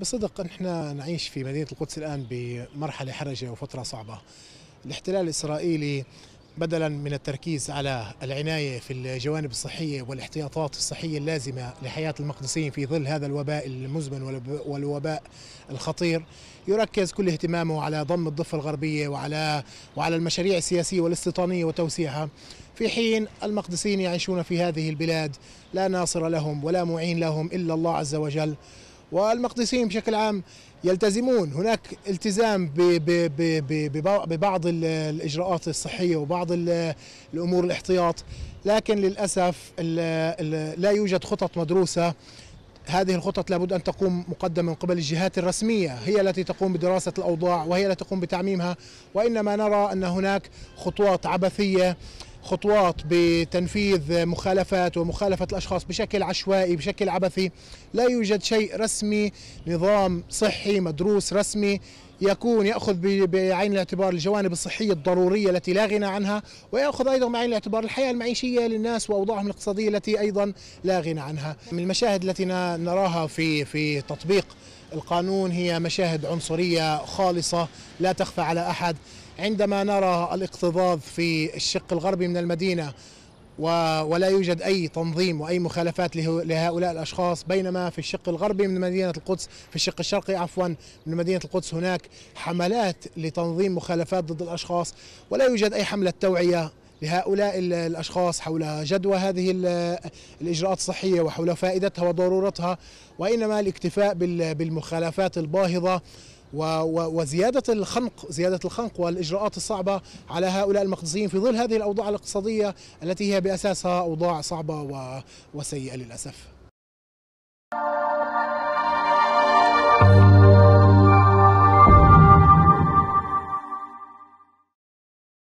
بصدق نحن نعيش في مدينة القدس الآن بمرحلة حرجة وفترة صعبة الاحتلال الإسرائيلي بدلا من التركيز على العناية في الجوانب الصحية والاحتياطات الصحية اللازمة لحياة المقدسيين في ظل هذا الوباء المزمن والوباء الخطير يركز كل اهتمامه على ضم الضفة الغربية وعلى وعلى المشاريع السياسية والاستيطانية وتوسيعها في حين المقدسيين يعيشون في هذه البلاد لا ناصر لهم ولا معين لهم إلا الله عز وجل والمقدسيين بشكل عام يلتزمون هناك التزام ببعض الإجراءات الصحية وبعض الأمور الاحتياط لكن للأسف لا يوجد خطط مدروسة هذه الخطط لابد أن تقوم مقدمة من قبل الجهات الرسمية هي التي تقوم بدراسة الأوضاع وهي التي تقوم بتعميمها وإنما نرى أن هناك خطوات عبثية خطوات بتنفيذ مخالفات ومخالفة الأشخاص بشكل عشوائي بشكل عبثي لا يوجد شيء رسمي نظام صحي مدروس رسمي يكون ياخذ بعين الاعتبار الجوانب الصحيه الضروريه التي لا غنى عنها وياخذ ايضا بعين الاعتبار الحياه المعيشيه للناس واوضاعهم الاقتصاديه التي ايضا لا غنى عنها من المشاهد التي نراها في في تطبيق القانون هي مشاهد عنصرية خالصة لا تخفى على أحد عندما نرى الاكتظاظ في الشق الغربي من المدينة ولا يوجد أي تنظيم وأي مخالفات لهؤلاء الأشخاص بينما في الشق الغربي من مدينة القدس في الشق الشرقي عفوا من مدينة القدس هناك حملات لتنظيم مخالفات ضد الأشخاص ولا يوجد أي حملة توعية لهؤلاء الأشخاص حول جدوى هذه الإجراءات الصحية وحول فائدتها وضرورتها وإنما الاكتفاء بالمخالفات الباهظة وزيادة الخنق زيادة الخنق والإجراءات الصعبة على هؤلاء المقدسيين في ظل هذه الأوضاع الاقتصادية التي هي بأساسها أوضاع صعبة وسيئة للأسف